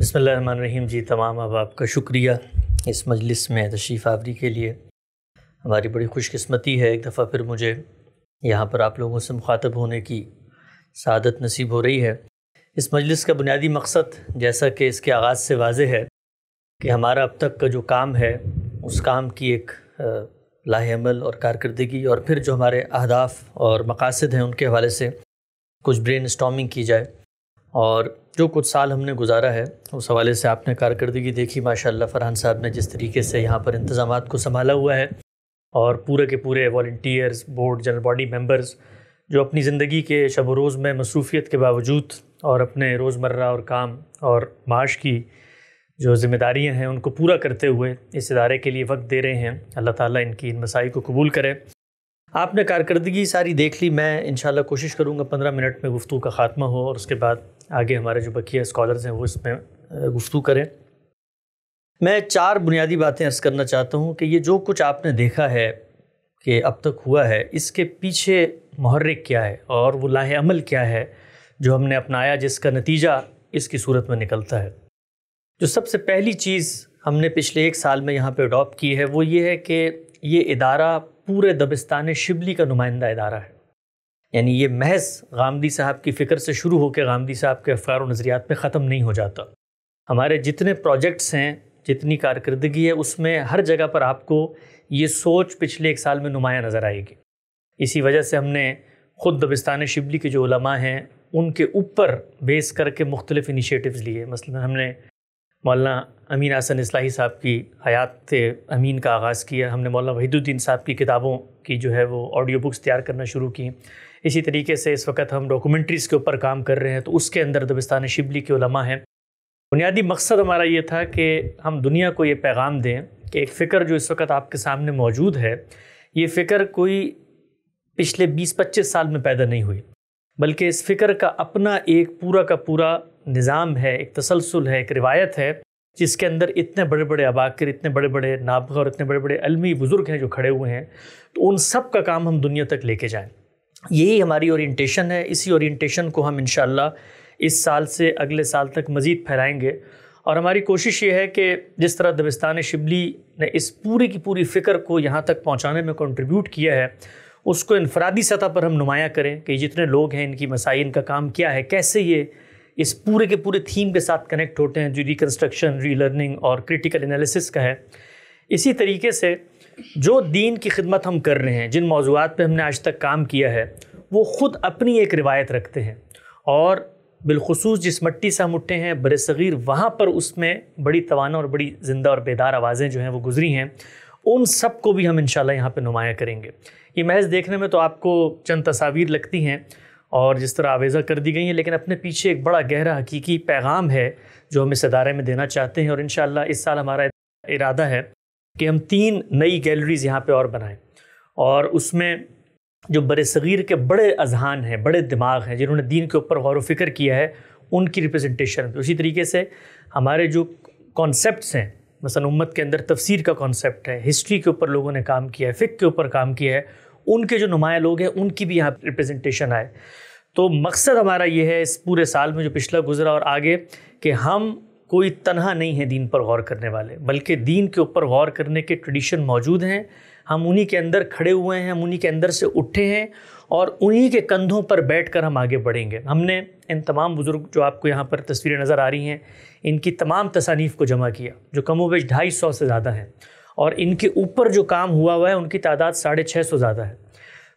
बसमीम जी तमाम अब आपका शुक्रिया इस मजलिस में तशरीफ़ आवरी के लिए हमारी बड़ी खुशकस्मती है एक दफ़ा फिर मुझे यहाँ पर आप लोगों से मुखातब होने की सादत नसीब हो रही है इस मजलिस का बुनियादी मकसद जैसा कि इसके आगाज़ से वाज है कि हमारा अब तक का जो काम है उस काम की एक लाहेमल और कारकर्दगी और फिर जो हमारे अहदाफ और मकासद हैं उनके हवाले से कुछ ब्रेन स्टॉमिंग की जाए और जो कुछ साल हमने गुजारा है उस हवाले से आपने कारकर्दगी देखी माशाल्लाह फरहान साहब ने जिस तरीके से यहाँ पर इंतजाम को संभाला हुआ है और पूरे के पूरे volunteers board general body members जो अपनी ज़िंदगी के शब रोज़ में मसरूफियत के बावजूद और अपने रोज़मर्रा और काम और माश की जो ज़िम्मेदारियाँ हैं उनको पूरा करते हुए इस इदारे के लिए वक्त दे रहे हैं अल्लाह ताला इनकी इन मसाई को कबूल करे आपने कारकर्दगी सारी देख ली मैं इन कोशिश करूँगा पंद्रह मिनट में गुफ्तु का ख़ात्मा हो और उसके बाद आगे हमारे जो बकिया स्कॉलर्स हैं वो इसमें गुफ्तु करें मैं चार बुनियादी बातें अर्ज़ करना चाहता हूँ कि ये जो कुछ आपने देखा है कि अब तक हुआ है इसके पीछे महर्रिक क्या है और वो लाह अमल क्या है जो हमने अपनाया जिसका नतीजा इसकी सूरत में निकलता है जो सबसे पहली चीज़ हमने पिछले एक साल में यहाँ पे अडॉप्ट की है वो ये है कि ये इदारा पूरे दबिस्तान शिबली का नुमाइंदा इदारा है यानी ये महज गांधी साहब की फ़िक्र से शुरू होकर गांधी साहब के अफकार नज़रियात पर ख़त्म नहीं हो जाता हमारे जितने प्रोजेक्ट्स हैं जितनी कारकर्दगी है उसमें हर जगह पर आपको ये सोच पिछले एक साल में नुमाया नज़र आएगी इसी वजह से हमने ख़ुद दबिस्तान शिबली के जो उलमा हैं उनके ऊपर बेस करके मुख्तलिफ़ इनिशिएटिव्स लिए मसलन हमने मौलाना अमीन हसन इसलाही साहब की हयात अमीन का आगाज़ किया हमने मौलाना वहीदुद्दीन साहब की किताबों की जो है वो ऑडियो बुक्स तैयार करना शुरू की इसी तरीके से इस वक्त हम डॉक्यूमेंट्रीज़ के ऊपर काम कर रहे हैं तो उसके अंदर दबिस्तान शिबली के उलमा हैं बुनियादी मकसद हमारा ये था कि हम दुनिया को ये पैगाम दें कि एक फ़िक्र जो इस वक्त आपके सामने मौजूद है ये फ़िक्र कोई पिछले 20-25 साल में पैदा नहीं हुई बल्कि इस फ़िक्र का अपना एक पूरा का पूरा निज़ाम है एक तसलसल है एक रिवायत है जिसके अंदर इतने बड़े बड़े अबाकर इतने बड़े बड़े नाबा और इतने बड़े बड़े अलमी बुज़ुर्ग हैं जो खड़े हुए हैं तो उन सब का काम हम दुनिया तक लेके जाएं यही हमारी ओरिएंटेशन है इसी ओरिएंटेशन को हम इन इस साल से अगले साल तक मज़ीद फैलाएंगे और हमारी कोशिश ये है कि जिस तरह दबिस्तान शिबली ने इस पूरी की पूरी फ़िक्र को यहाँ तक पहुँचाने में कंट्रीब्यूट किया है उसको इनफरादी सतह पर हम नुमाया करें कि जितने लोग हैं इनकी मसाई इनका काम क्या है कैसे ये इस पूरे के पूरे थीम के साथ कनेक्ट होते हैं जो रिकन्स्ट्रक्शन रीलर्निंग और क्रिटिकल एनालिसिस का है इसी तरीके से जो दीन की खिदमत हम कर रहे हैं जिन मौजूद पर हमने आज तक काम किया है वो ख़ुद अपनी एक रिवायत रखते हैं और बिलखसूस जिस मट्टी से हम उठे हैं बर सग़ीर वहाँ पर उसमें बड़ी तोाना और बड़ी ज़िंदा और बेदार आवाज़ें जो हैं वो गुजरी हैं उन सब को भी हम इन यहाँ पर नुमाया करेंगे ये महज देखने में तो आपको चंद तस्वीर लगती हैं और जिस तरह आवेज़ा कर दी गई हैं लेकिन अपने पीछे एक बड़ा गहरा हकीकी पैगाम है जो हम इस अदारे में देना चाहते हैं और इन इस साल हमारा इरादा है कि हम तीन नई गैलरीज़ यहाँ पे और बनाएं और उसमें जो बर सग़ीर के बड़े अजहान हैं बड़े दिमाग हैं जिन्होंने दीन के ऊपर गौर व किया है उनकी रिप्रेजेंटेशन उसी तरीके से हमारे जो कॉन्सेप्ट हैं मसलन उम्मत के अंदर तफसीर का कॉन्सेप्ट है हिस्ट्री के ऊपर लोगों ने काम किया है फ़िक के ऊपर काम किया है उनके जो नुमाया लोग हैं उनकी भी यहाँ रिप्रेजेंटेशन आए तो मकसद हमारा ये है इस पूरे साल में जो पिछला गुजरा और आगे कि हम कोई तनहा नहीं है दीन पर गौर करने वाले बल्कि दीन के ऊपर गौर करने के ट्रेडिशन मौजूद हैं हम उन्हीं के अंदर खड़े हुए हैं हम उन्हीं के अंदर से उठे हैं और उन्हीं के कंधों पर बैठ कर हम आगे बढ़ेंगे हमने इन तमाम बुज़ुर्ग जो आपको यहाँ पर तस्वीरें नज़र आ रही हैं इनकी तमाम तसानीफ़ को जमा किया जो बेश ढाई सौ से ज़्यादा हैं और इनके ऊपर जो काम हुआ हुआ है उनकी तादाद साढ़े छः सौ ज़्यादा है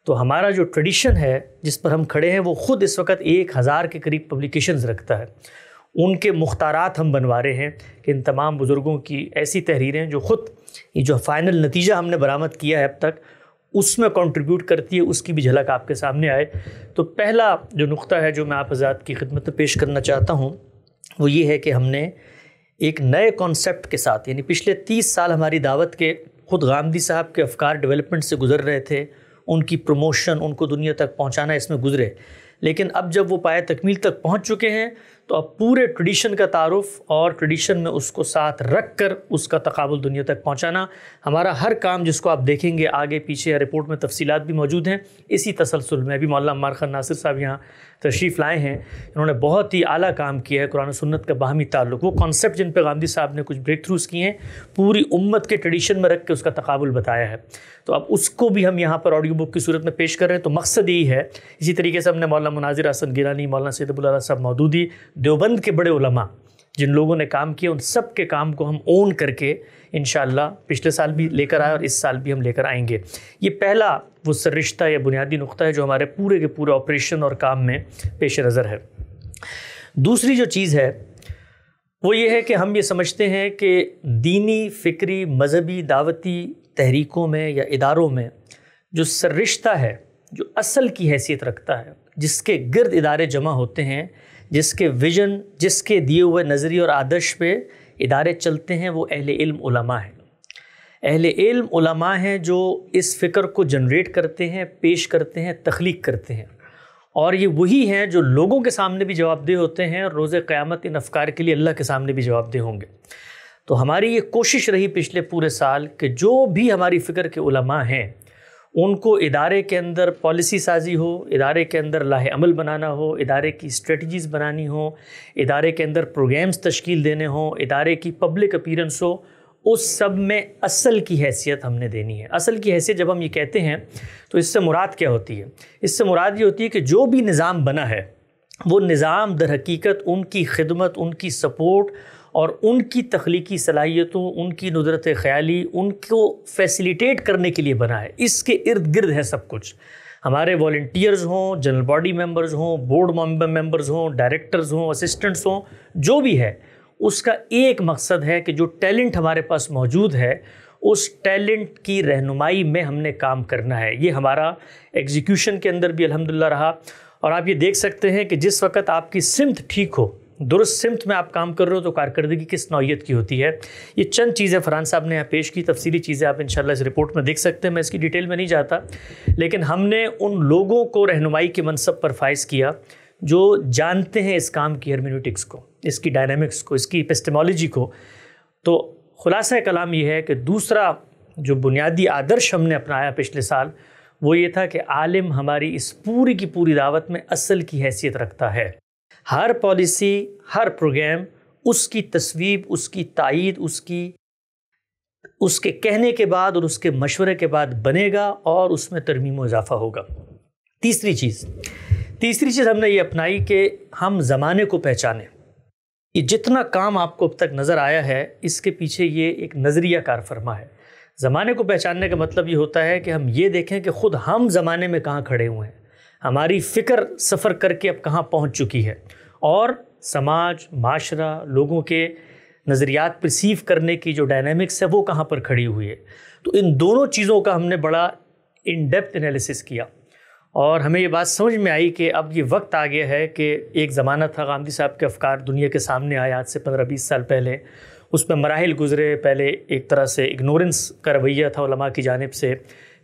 तो हमारा जो ट्रेडिशन है जिस पर हम खड़े हैं वो ख़ुद इस वक्त एक हज़ार के करीब पब्लिकेशंस रखता है उनके मुख्तारात हम बनवा रहे हैं कि इन तमाम बुज़ुर्गों की ऐसी तहरीरें जो ख़ुद ये जो फ़ाइनल नतीजा हमने बरामद किया है अब तक उसमें कंट्रीब्यूट करती है उसकी भी झलक आपके सामने आए तो पहला जो नुक्ता है जो मैं आप आजाद की खिदमत पेश करना चाहता हूँ वो ये है कि हमने एक नए कॉन्सेप्ट के साथ यानी पिछले तीस साल हमारी दावत के ख़ुद गांधी साहब के अफकार डेवलपमेंट से गुजर रहे थे उनकी प्रमोशन उनको दुनिया तक पहुँचाना इसमें गुजरे लेकिन अब जब वो पाए तकमील तक पहुँच चुके हैं तो अब पूरे ट्रेडिशन का तारुफ और ट्रेडिशन में उसको साथ रख कर उसका तकबुल दुनिया तक पहुँचाना हमारा हर काम जिसको आप देखेंगे आगे पीछे रिपोर्ट में तफसीत भी मौजूद हैं इसी तसलसल में अभी मौलाना मारखन खान नासिर साहब यहाँ तशरीफ़ लाए हैं इन्होंने बहुत ही आला काम किया है कुरान सुन्नत का बाहमी ताल्लुक वो कॉन्सेप्ट जिन पर गांधी साहब ने कुछ ब्रेक थ्रूज़ किए हैं पूरी उम्मत के ट्रेडिशन में रख के उसका तकबुल बताया है तो अब उसको भी हम यहाँ पर ऑडियो बुक की सूरत में पेश कर रहे हैं तो मकसद यही है इसी तरीके से हमने मौलाना मुनाजिर हसन गिरानी मौलाना सैदबुल्ला साहब मौदूदी देवबंद के बड़े उलमा जिन लोगों ने काम किया उन सब के काम को हम ओन करके इन पिछले साल भी लेकर आए और इस साल भी हम लेकर आएंगे ये पहला वो सरिश्ता या बुनियादी नुक़ा है जो हमारे पूरे के पूरे ऑपरेशन और काम में पेश नज़र है दूसरी जो चीज़ है वो ये है कि हम ये समझते हैं कि दीनी फ़िक्री मज़हबी दावती तहरीकों में या इदारों में जो रिश्ता है जो असल की हैसियत रखता है जिसके गर्द इदारे जमा होते हैं जिसके विजन जिसके दिए हुए नज़रिए और आदर्श पे इदारे चलते हैं वो अहल इल्म उलमा हैं अहले इल्म उलमा हैं जो इस फ़िक्र को जनरेट करते हैं पेश करते हैं तख्लीक करते हैं और ये वही हैं जो लोगों के सामने भी जवाबदेह होते हैं और रोज़ क़्यामत इन अफकार के लिए अल्लाह के सामने भी जवाबदेह होंगे तो हमारी ये कोशिश रही पिछले पूरे साल कि जो भी हमारी फ़िक्र के उलमा हैं उनको इदारे के अंदर पॉलिसी साजी हो इदारे के अंदर लाहे अमल बनाना हो इदारे की स्ट्रेटजीज़ बनानी हो इदारे के अंदर प्रोग्राम्स तश्कील देने हो इदारे की पब्लिक अपीरेंस हो उस सब में असल की हैसियत हमने देनी है असल की हैसियत जब हम ये कहते हैं तो इससे मुराद क्या होती है इससे मुराद ये होती है कि जो भी निज़ाम बना है वो निज़ाम दर हकीकत उनकी खिदमत उनकी सपोर्ट और उनकी तख्लीकी सलाहियतों उनकी नुदरत ख्याली उनको फैसिलिटेट करने के लिए बना है इसके इर्द गिर्द है सब कुछ हमारे वॉल्टियर्स हों जनरल बॉडी मेंबर्स हों बोर्ड मेंबर्स हों डायरेक्टर्स हों असिस्टेंट्स हों जो भी है उसका एक मकसद है कि जो टैलेंट हमारे पास मौजूद है उस टैलेंट की रहनुमाई में हमने काम करना है ये हमारा एग्जीक्यूशन के अंदर भी अलहमदिल्ला रहा और आप ये देख सकते हैं कि जिस वक्त आपकी सिमत ठीक हो दुरुस्त सिमत में आप काम कर रहे हो तो कारकर्दगी किस नौीयत की होती है ये चंद चीज़ें फरहान साहब ने यहाँ पेश की तफसीली चीज़ें आप शाला इस रिपोर्ट में देख सकते हैं मैं इसकी डिटेल में नहीं जाता लेकिन हमने उन लोगों को रहनुमाई के मनसब पर फाइज किया जो जानते हैं इस काम की हरमिनोटिक्स को इसकी डायनामिक्स को इसकी एपिस्टेमोलॉजी को तो खुलासा कलाम ये है कि दूसरा जो बुनियादी आदर्श हमने अपनाया पिछले साल वो ये था कि आलिम हमारी इस पूरी की पूरी दावत में असल की हैसियत रखता है हर पॉलिसी हर प्रोग्राम उसकी तस्वीर उसकी तइद उसकी उसके कहने के बाद और उसके मशवरे के बाद बनेगा और उसमें तरमीम इजाफा होगा तीसरी चीज़ तीसरी चीज़ हमने ये अपनाई कि हम ज़माने को पहचानें ये जितना काम आपको अब तक नज़र आया है इसके पीछे ये एक नज़रिया कार फरमा है ज़माने को पहचानने का मतलब ये होता है कि हम ये देखें कि ख़ुद हम ज़माने में कहाँ खड़े हुए हैं हमारी फ़िक्र सफ़र करके अब कहाँ पहुँच चुकी है और समाज माशरा लोगों के नज़रियात परसीव करने की जो डायनेमिक्स है वो कहाँ पर खड़ी हुई है तो इन दोनों चीज़ों का हमने बड़ा इन डेप्थ एनालिसिस किया और हमें ये बात समझ में आई कि अब ये वक्त आ गया है कि एक ज़माना था गांधी साहब के अफकार दुनिया के सामने आए आज से पंद्रह बीस साल पहले उस पर मराहल गुजरे पहले एक तरह से इग्नोरेंस का रवैया था की जानब से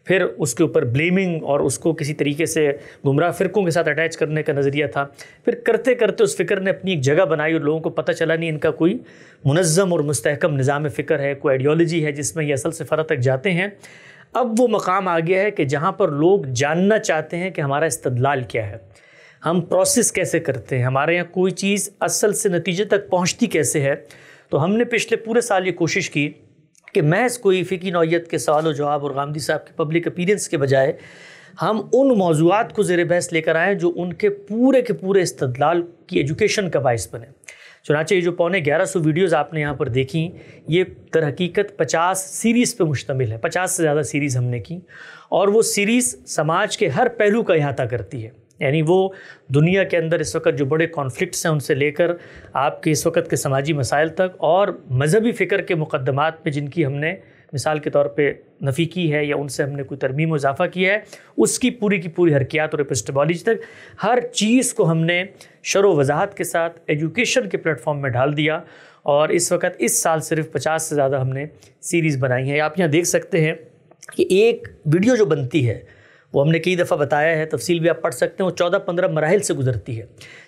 फिर उसके ऊपर ब्लेमिंग और उसको किसी तरीके से गुमराह फ़िरकों के साथ अटैच करने का नज़रिया था फिर करते करते उस फ़िक्र ने अपनी एक जगह बनाई और लोगों को पता चला नहीं इनका कोई मुनज़म और मुस्तकम निज़ाम फ़िक्र है कोई आइडियोलॉजी है जिसमें ये असल सफ़रा तक जाते हैं अब वो मकाम आ गया है कि जहाँ पर लोग जानना चाहते हैं कि हमारा इस्तदलाल क्या है हम प्रोसेस कैसे करते हैं हमारे यहाँ कोई चीज़ असल से नतीजे तक पहुँचती कैसे है तो हमने पिछले पूरे साल ये कोशिश की कि महज कोई फ़िकी नौीयत के सवाल और जवाब और गांधी साहब के पब्लिक अपीरेंस के बजाय हम उन मौजूद को ज़ेर बहस लेकर आएँ जो उनके पूरे के पूरे इस्तलाल की एजुकेशन का बायस बने चुनाचे ये जो पौने ग्यारह सौ वीडियोज़ आपने यहाँ पर देखी ये तर पचास सीरीज़ पर मुश्तमिल है पचास से ज़्यादा सीरीज़ हमने की और वो सीरीज़ समाज के हर पहलू का अहाता करती है यानी वो दुनिया के अंदर इस वक्त जो बड़े कॉन्फ्लिक्ट्स हैं उनसे लेकर आपके इस वक्त के समाजी मसाइल तक और मजहबी फ़िक्र के मुकदमात पे जिनकी हमने मिसाल के तौर पे नफ़ी की है या उनसे हमने कोई तरमीम इजाफ़ा किया है उसकी पूरी की पूरी हरकियात और एपिस्टमोलॉजी तक हर चीज़ को हमने शर वजाहत के साथ एजुकेशन के प्लेटफॉर्म में ढाल दिया और इस वक्त इस साल सिर्फ पचास से ज़्यादा हमने सीरीज़ बनाई हैं आप यहाँ देख सकते हैं कि एक वीडियो जो बनती है वो हमने कई दफ़ा बताया है तफसील भी आप पढ़ सकते हैं वो चौदह पंद्रह मराहल से गुजरती है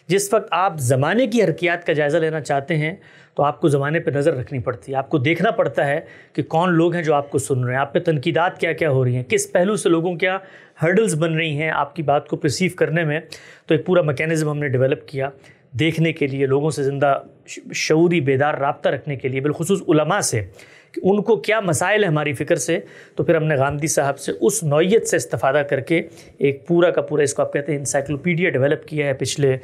जिस वक्त आप ज़माने की हरकियात का जायज़ा लेना चाहते हैं तो आपको ज़माने पर नज़र रखनी पड़ती है आपको देखना पड़ता है कि कौन लोग हैं जो आपको सुन रहे हैं आप पे तनकीदात क्या क्या हो रही हैं किस पहलू से लोगों क्या हर्डल्स बन रही हैं आपकी बात को प्रसीव करने में तो एक पूरा मैकेनिज़्म हमने डेवलप किया देखने के लिए लोगों से ज़िंदा शूरी बेदार रबता रखने के लिए बिलखसूस से उनको क्या मसाइल है हमारी फ़िक्र से तो फिर हमने गांधी साहब से उस नौीयत से इस्ता करके एक पूरा का पूरा इसको आप कहते हैं इंसाइक्लोपीडिया डेवलप किया है पिछले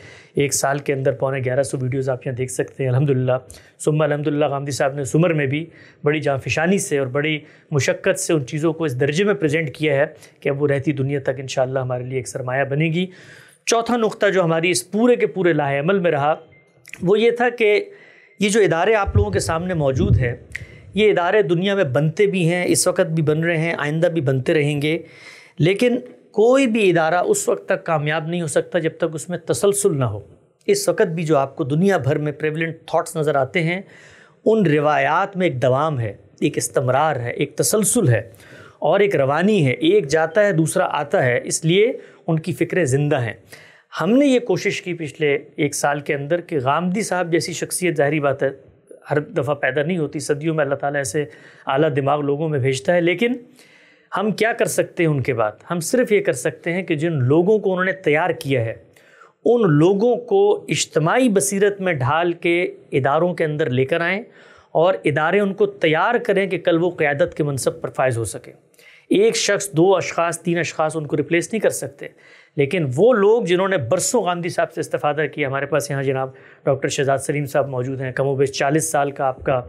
एक साल के अंदर पौने ग्यारह सौ वीडियोज़ आप यहाँ देख सकते हैं अलहमदिल्ला सुम्मा अलहमदिल्ला गांधी साहब ने सुमर में भी बड़ी जाफिशानी से और बड़ी मुशक्क़त से उन चीज़ों को इस दर्जे में प्रजेंट किया है कि अब वो रहती दुनिया तक इन हमारे लिए एक सरमाया बनेगी चौथा नुक्ता जो हमारी इस पूरे के पूरे लाहेमल में रहा वो ये था कि ये जो इदारे आप लोगों के सामने मौजूद हैं ये इदारे दुनिया में बनते भी हैं इस वक्त भी बन रहे हैं आइंदा भी बनते रहेंगे लेकिन कोई भी इदारा उस वक्त तक कामयाब नहीं हो सकता जब तक उसमें तसलसल ना हो इस वक्त भी जो आपको दुनिया भर में प्रेवलेंट थाट्स नज़र आते हैं उन रिवायात में एक दवाम है एक इस्तमरार है एक तसलसल है और एक रवानी है एक जाता है दूसरा आता है इसलिए उनकी फ़िक्रें ज़िंदा हैं हमने ये कोशिश की पिछले एक साल के अंदर कि गामदी साहब जैसी शख्सियत ज़ाहरी बात है हर दफ़ा पैदा नहीं होती सदियों में अल्लाह ताला ऐसे आला दिमाग लोगों में भेजता है लेकिन हम क्या कर सकते हैं उनके बाद हम सिर्फ ये कर सकते हैं कि जिन लोगों को उन्होंने तैयार किया है उन लोगों को इज्तमाही बसीरत में ढाल के इदारों के अंदर लेकर आएँ और इदारे उनको तैयार करें कि कल वो क़्यादत के मनसब पर फायज़ हो सके एक शख्स दो अशास तीन अशास उनको रिप्लेस नहीं कर सकते लेकिन वो लोग जिन्होंने बरसों गांधी साहब से इस्तादा किया हमारे पास यहाँ जनाब डॉक्टर शहजाद सलीम साहब मौजूद हैं कमोबेश चालीस साल का आपका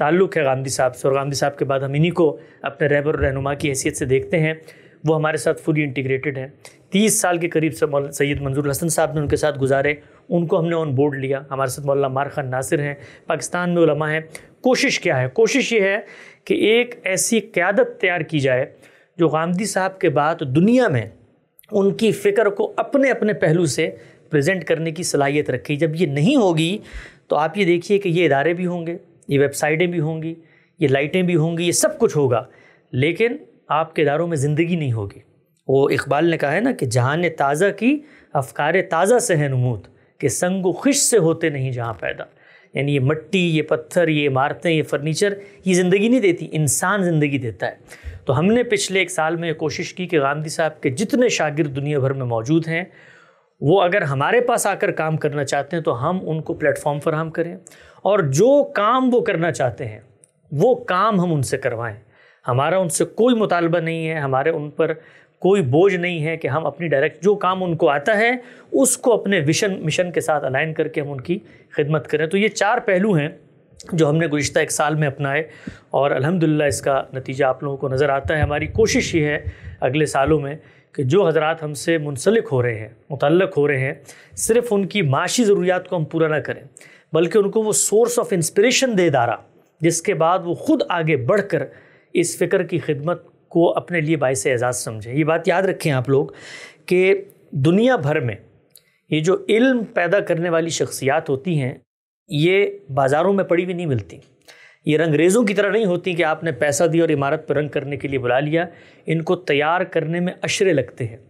ताल्लुक़ है गांधी साहब से और गांधी साहब के बाद हम इन्हीं को अपने रहबर रहनुमा की हैसियत से देखते हैं वो हमारे साथ फुली इंटीग्रेटेड हैं तीस साल के करीब से सैयद मंजूर हसन साहब ने उनके साथ गुजारे उनको हमने ऑन बोर्ड लिया हमारे साथ मौलाना मार खान नासिर हैं पाकिस्तान में उलमा हैं कोशिश क्या है कोशिश ये है कि एक ऐसी क़्यादत तैयार की जाए जो गांधी साहब के बाद दुनिया में उनकी फ़िक्र को अपने अपने पहलू से प्रेजेंट करने की सलाहियत रखी जब ये नहीं होगी तो आप ये देखिए कि ये इदारे भी होंगे ये वेबसाइटें भी होंगी ये लाइटें भी होंगी ये सब कुछ होगा लेकिन आपके इदारों में ज़िंदगी नहीं होगी वो इकबाल ने कहा है ना कि ने ताज़ा की अफकार ताज़ा से है नमूद कि संग खुश से होते नहीं जहाँ पैदा यानी ये मट्टी ये पत्थर ये इमारतें ये फर्नीचर ये ज़िंदगी नहीं देती इंसान ज़िंदगी देता है तो हमने पिछले एक साल में कोशिश की कि गांधी साहब के जितने शागिर्द दुनिया भर में मौजूद हैं वो अगर हमारे पास आकर काम करना चाहते हैं तो हम उनको प्लेटफॉर्म फराहम करें और जो काम वो करना चाहते हैं वो काम हम उनसे करवाएं हमारा उनसे कोई मुतालबा नहीं है हमारे उन पर कोई बोझ नहीं है कि हम अपनी डायरेक्ट जो काम उनको आता है उसको अपने विशन मिशन के साथ अलाइन करके हम उनकी खिदमत करें तो ये चार पहलू हैं जो हमने गुज्त एक साल में अपनाए और अल्हम्दुलिल्लाह इसका नतीजा आप लोगों को नज़र आता है हमारी कोशिश ये है अगले सालों में कि जो हज़रा हमसे मुनसलिक हो रहे हैं मुतलक हो रहे हैं सिर्फ़ उनकी माशी ज़रूरियात को हम पूरा ना करें बल्कि उनको वो सोर्स ऑफ इंस्परेशन दे दारा जिसके बाद वो ख़ुद आगे बढ़ कर इस फ़िक्र की खिदमत को अपने लिए बायस एजाज़ समझें ये बात याद रखें आप लोग कि दुनिया भर में ये जो इल्म पैदा करने वाली शख्सियात होती हैं ये बाज़ारों में पड़ी हुई नहीं मिलती ये रंगरेज़ों की तरह नहीं होती कि आपने पैसा दिया और इमारत पर रंग करने के लिए बुला लिया इनको तैयार करने में अशरे लगते हैं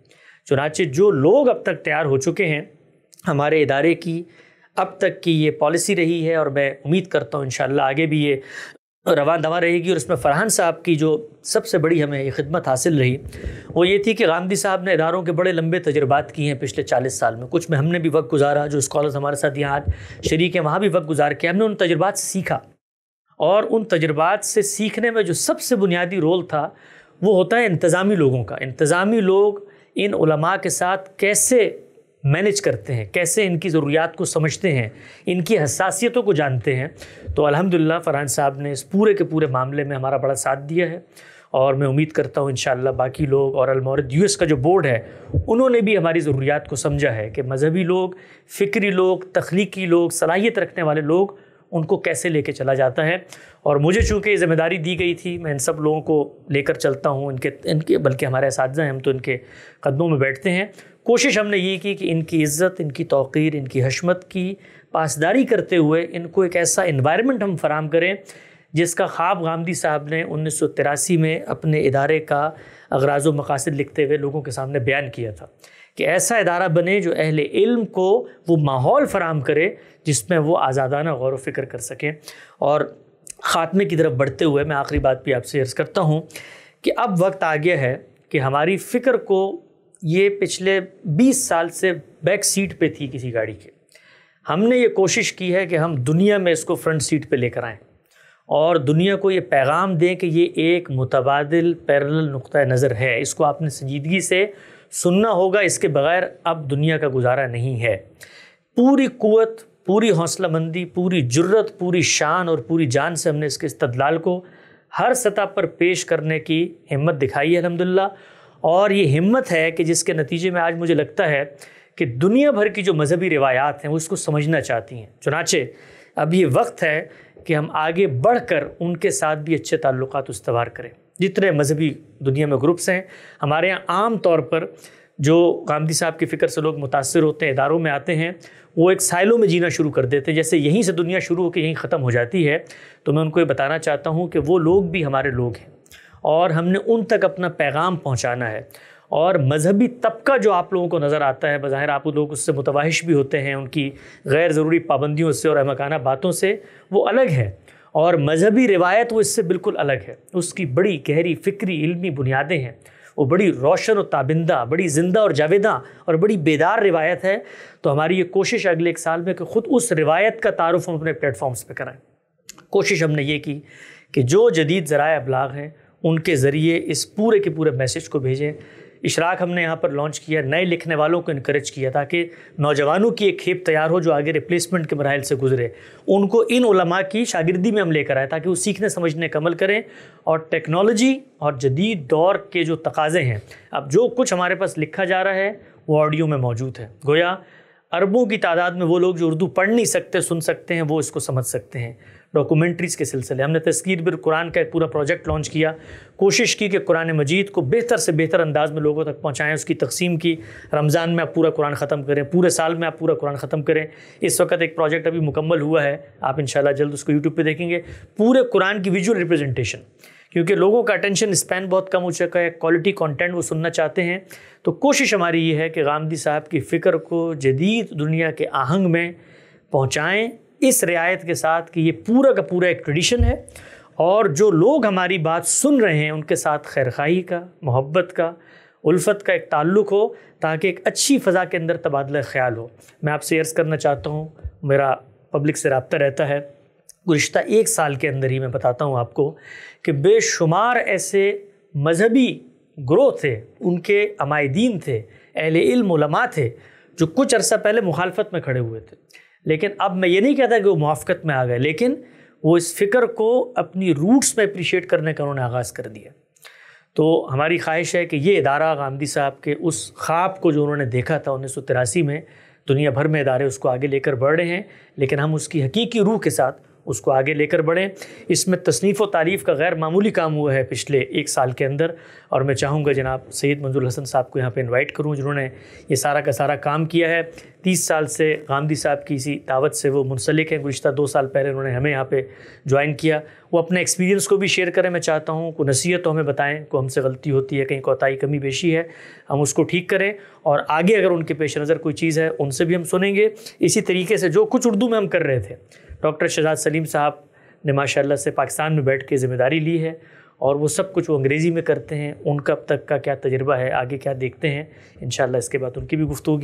चुनाचे जो लोग अब तक तैयार हो चुके हैं हमारे इदारे की अब तक की ये पॉलिसी रही है और मैं उम्मीद करता हूँ इन आगे भी ये तो रवान दवा रहेगी और इसमें फरहान साहब की जो सबसे बड़ी हमें ये खिदमत हासिल रही वो ये थी कि गांधी साहब ने इदारों के बड़े लंबे तजर्बात किए हैं पिछले चालीस साल में कुछ में हमने भी वक्त गुजारा जो स्कॉलर्स हमारे साथ यहाँ आज शरीक हैं वहाँ भी वक्त गुजार के हमने उन तजर्बात से सीखा और उन तजर्बात से सीखने में जो सबसे बुनियादी रोल था वो होता है इंतज़ामी लोगों का इंतज़ामी लोग इन के साथ कैसे मैनेज करते हैं कैसे इनकी ज़रूरियात को समझते हैं इनकी हसासीतों को जानते हैं तो अल्हम्दुलिल्लाह फरहान साहब ने इस पूरे के पूरे मामले में हमारा बड़ा साथ दिया है और मैं उम्मीद करता हूँ इन बाकी लोग और अलमौरद यूएस का जो बोर्ड है उन्होंने भी हमारी ज़रूरियात को समझा है कि मजहबी लोग फ़िक्री लोग तख्लीकी लोग सलाहियत रखने वाले लोग उनको कैसे लेके चला जाता है और मुझे चूँकि ज़िम्मेदारी दी गई थी मैं इन सब लोगों को लेकर चलता हूँ इनके इनके बल्कि हमारे इस हम तो इनके कदमों में बैठते हैं कोशिश हमने ये की कि इनकी इज़्ज़त इनकी तोक़ीर इनकी हशमत की पासदारी करते हुए इनको एक ऐसा इन्वायरमेंट हम फराम करें जिसका ख्वाब गांधी साहब ने उन्नीस सौ तिरासी में अपने इदारे का अगराज मकासद लिखते हुए लोगों के सामने बयान किया था कि ऐसा इदारा बने जो अहल इल्म को वो माहौल फराम करे जिसमें वो आज़ादाना गौर व फिक्र कर सकें और ख़ात्मे की तरफ बढ़ते हुए मैं आखिरी बात भी आपसे अर्ज़ करता हूँ कि अब वक्त आ गया है कि हमारी फ़िक्र को ये पिछले 20 साल से बैक सीट पे थी किसी गाड़ी के हमने ये कोशिश की है कि हम दुनिया में इसको फ्रंट सीट पे लेकर आएँ और दुनिया को ये पैगाम दें कि ये एक मुतबादल पैरल नुक़ नज़र है इसको आपने संजीदगी से सुनना होगा इसके बगैर अब दुनिया का गुजारा नहीं है पूरी क़वत पूरी हौसला मंदी पूरी जुर्रत पूरी शान और पूरी जान से हमने इसके इस्तलाल को हर सतह पर पेश करने की हिम्मत दिखाई है अलहमदिल्ला और ये हिम्मत है कि जिसके नतीजे में आज मुझे लगता है कि दुनिया भर की जो मजहबी रिवायात हैं उसको समझना चाहती हैं चुनाचे अब ये वक्त है कि हम आगे बढ़कर उनके साथ भी अच्छे ताल्लुक उसवार करें जितने मजहबी दुनिया में ग्रुप्स हैं हमारे यहाँ आम तौर पर जो गांधी साहब की फ़िक्र से लोग मुतासर होते हैं इदारों में आते हैं वो एक साइलों में जीना शुरू कर देते हैं जैसे यहीं से दुनिया शुरू होकर यहीं ख़त्म हो जाती है तो मैं उनको ये बताना चाहता हूँ कि वो लोग भी हमारे लोग हैं और हमने उन तक अपना पैगाम पहुँचाना है और मजहबी तबका जो आप लोगों को नज़र आता है बज़ाहिर आप लोग उससे मुतवाहिश भी होते हैं उनकी गैर ज़रूरी पाबंदियों से और अहमकाना बातों से वो अलग है और मजहबी रिवायत वो इससे बिल्कुल अलग है उसकी बड़ी गहरी फ़िक्री इल्मी बुनियादें हैं वो बड़ी रोशन और ताबिंदा बड़ी ज़िंदा और जावेदा और बड़ी बेदार रिवायत है तो हमारी ये कोशिश अगले एक साल में कि ख़ुद उस रिवायत का तारफ़ हम अपने प्लेटफॉर्म्स पर कराएँ कोशिश हमने ये की कि जो जदीद ज़रा अबलाग हैं उनके ज़रिए इस पूरे के पूरे मैसेज को भेजें इशराक हमने यहाँ पर लॉन्च किया नए लिखने वालों को इनक्रेज किया ताकि नौजवानों की एक खेप तैयार हो जो आगे रिप्लेसमेंट के मरल से गुजरे उनको इन उलमा की शागिर्दी में हम लेकर आए ताकि वो सीखने समझने का अमल करें और टेक्नोलॉजी और जदीद दौर के जो तकाजे हैं अब जो कुछ हमारे पास लिखा जा रहा है वो ऑडियो में मौजूद है गोया अरबों की तादाद में वो लोग जो उर्दू पढ़ नहीं सकते सुन सकते हैं वो इसको समझ सकते हैं डॉक्यूमेंट्रीज के सिलसिले हमने तस्कीर बिर कुरान का एक पूरा प्रोजेक्ट लॉन्च किया कोशिश की कि कुरान मजीद को बेहतर से बेहतर अंदाज में लोगों तक पहुँचाएँ उसकी तकसीम की रमज़ान में आप पूरा कुरान ख़त्म करें पूरे साल में आप पूरा कुरान ख़त्म करें इस वक्त एक प्रोजेक्ट अभी मुकम्मल हुआ है आप इन जल्द उसको यूट्यूब पर देखेंगे पूरे कुरान की विजुअल रिप्रेजेंटेशन क्योंकि लोगों का अटेंशन स्पैन बहुत कम हो चुका है क्वालिटी कंटेंट वो सुनना चाहते हैं तो कोशिश हमारी ये है कि गांधी साहब की फ़िक्र को जदीद दुनिया के आहंग में पहुँचाएँ इस रियायत के साथ कि ये पूरा का पूरा एक ट्रेडिशन है और जो लोग हमारी बात सुन रहे हैं उनके साथ खैरखाई का मोहब्बत का उल्फत का एक ताल्लुक़ हो ताकि एक अच्छी फ़ज़ा के अंदर तबादला ख्याल हो मैं आपसे अर्ज़ करना चाहता हूँ मेरा पब्लिक से रबता रहता है गुज्त एक साल के अंदर ही मैं बताता हूँ आपको कि बेशुमार ऐसे मजहबी ग्रोह थे उनके अमायदीन थे अहल इल्म थे जो कुछ अरसा पहले मुखालफत में खड़े हुए थे लेकिन अब मैं ये नहीं कहता कि वो मुआफ़त में आ गए लेकिन वो इस फ़िक्र को अपनी रूट्स में अप्रिशिएट करने का उन्होंने आगाज़ कर दिया तो हमारी ख्वाहिश है कि ये इदारा गांधी साहब के उस ख्वाब को जो उन्होंने देखा था उन्नीस में दुनिया भर में इदारे उसको आगे लेकर बढ़ रहे हैं लेकिन हम उसकी हकीकी रूह के साथ उसको आगे लेकर बढ़ें इसमें तसनीफ़ व तारीफ़ का गैर मामूली काम हुआ है पिछले एक साल के अंदर और मैं चाहूँगा जनाब सैद मंजूर हसन साहब को यहाँ पर इन्वाइट करूँ जिन्होंने ये सारा का सारा काम किया है तीस साल से गांधी साहब की इसी दावत से वो मुनसलिक हैं गुज्त दो साल पहले उन्होंने हमें यहाँ पर ज्वाइन किया वो अपने एक्सपीरियंस को भी शेयर करें मैं चाहता हूँ को नसीहत तो हमें बताएं को हमसे गलती होती है कहीं कोताही कमी बेशी है हम उसको ठीक करें और आगे अगर उनके पेश नज़र कोई चीज़ है उनसे भी हम सुनेंगे इसी तरीके से जो कुछ उर्दू में हम कर रहे थे डॉक्टर शहजाद सलीम साहब ने माशाल्लाह से पाकिस्तान में बैठ के ज़िम्मेदारी ली है और वो सब कुछ वो अंग्रेज़ी में करते हैं उनका अब तक का क्या तजर्बा है आगे क्या देखते हैं इन इसके बाद उनकी भी गुफ्तु